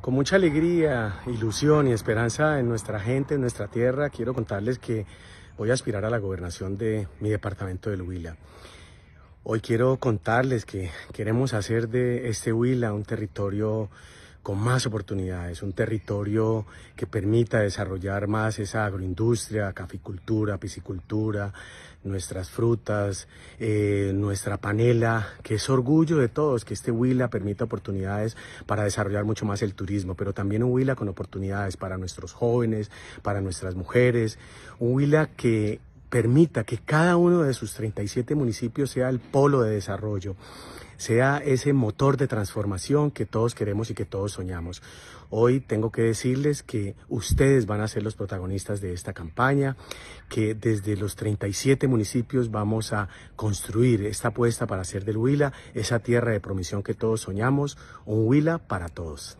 Con mucha alegría, ilusión y esperanza en nuestra gente, en nuestra tierra, quiero contarles que voy a aspirar a la gobernación de mi departamento del Huila. Hoy quiero contarles que queremos hacer de este Huila un territorio con más oportunidades, un territorio que permita desarrollar más esa agroindustria, caficultura, piscicultura, nuestras frutas, eh, nuestra panela, que es orgullo de todos, que este Huila permita oportunidades para desarrollar mucho más el turismo, pero también un Huila con oportunidades para nuestros jóvenes, para nuestras mujeres, un Huila que permita que cada uno de sus 37 municipios sea el polo de desarrollo sea ese motor de transformación que todos queremos y que todos soñamos. Hoy tengo que decirles que ustedes van a ser los protagonistas de esta campaña, que desde los 37 municipios vamos a construir esta apuesta para hacer del Huila esa tierra de promisión que todos soñamos, un Huila para todos.